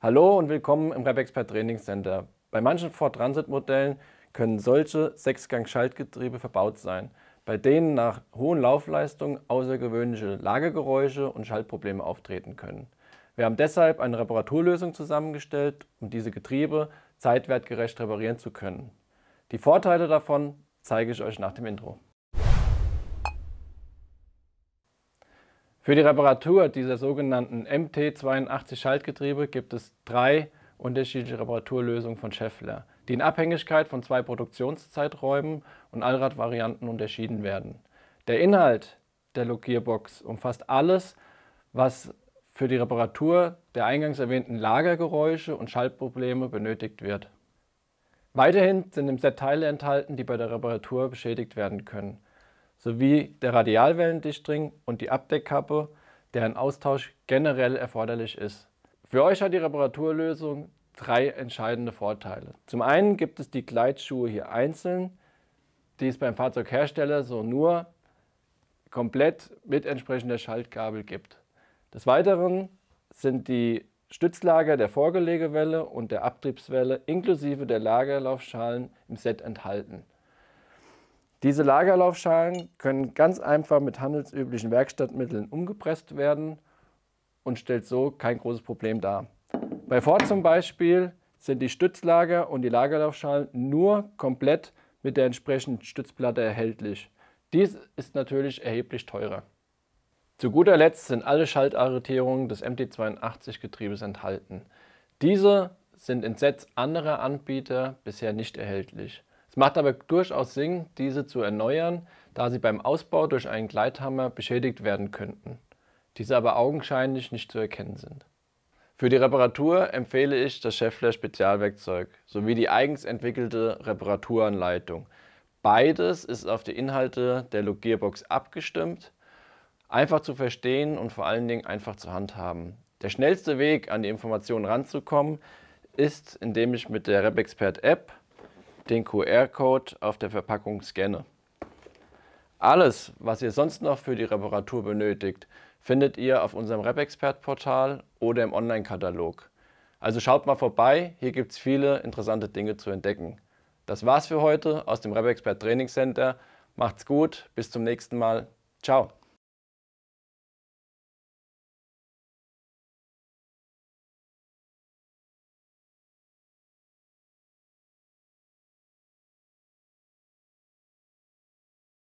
Hallo und willkommen im Rebexpert Training Center. Bei manchen Ford Transit Modellen können solche sechsgang schaltgetriebe verbaut sein, bei denen nach hohen Laufleistungen außergewöhnliche Lagegeräusche und Schaltprobleme auftreten können. Wir haben deshalb eine Reparaturlösung zusammengestellt, um diese Getriebe zeitwertgerecht reparieren zu können. Die Vorteile davon zeige ich euch nach dem Intro. Für die Reparatur dieser sogenannten MT82-Schaltgetriebe gibt es drei unterschiedliche Reparaturlösungen von Scheffler, die in Abhängigkeit von zwei Produktionszeiträumen und Allradvarianten unterschieden werden. Der Inhalt der Logierbox umfasst alles, was für die Reparatur der eingangs erwähnten Lagergeräusche und Schaltprobleme benötigt wird. Weiterhin sind im Set Teile enthalten, die bei der Reparatur beschädigt werden können sowie der Radialwellendichtring und die Abdeckkappe, deren Austausch generell erforderlich ist. Für euch hat die Reparaturlösung drei entscheidende Vorteile. Zum einen gibt es die Gleitschuhe hier einzeln, die es beim Fahrzeughersteller so nur komplett mit entsprechender Schaltgabel gibt. Des Weiteren sind die Stützlager der Vorgelegewelle und der Abtriebswelle inklusive der Lagerlaufschalen im Set enthalten. Diese Lagerlaufschalen können ganz einfach mit handelsüblichen Werkstattmitteln umgepresst werden und stellt so kein großes Problem dar. Bei Ford zum Beispiel sind die Stützlager und die Lagerlaufschalen nur komplett mit der entsprechenden Stützplatte erhältlich. Dies ist natürlich erheblich teurer. Zu guter Letzt sind alle Schaltarretierungen des MT82-Getriebes enthalten. Diese sind in Sets anderer Anbieter bisher nicht erhältlich macht aber durchaus Sinn, diese zu erneuern, da sie beim Ausbau durch einen Gleithammer beschädigt werden könnten, diese aber augenscheinlich nicht zu erkennen sind. Für die Reparatur empfehle ich das Scheffler Spezialwerkzeug sowie die eigens entwickelte Reparaturanleitung. Beides ist auf die Inhalte der Logierbox abgestimmt, einfach zu verstehen und vor allen Dingen einfach zu handhaben. Der schnellste Weg, an die Informationen ranzukommen, ist, indem ich mit der RepExpert App den QR-Code auf der Verpackung scanne. Alles, was ihr sonst noch für die Reparatur benötigt, findet ihr auf unserem RepExpert-Portal oder im Online-Katalog. Also schaut mal vorbei, hier gibt es viele interessante Dinge zu entdecken. Das war's für heute aus dem RepExpert Training Center. Macht's gut, bis zum nächsten Mal. Ciao.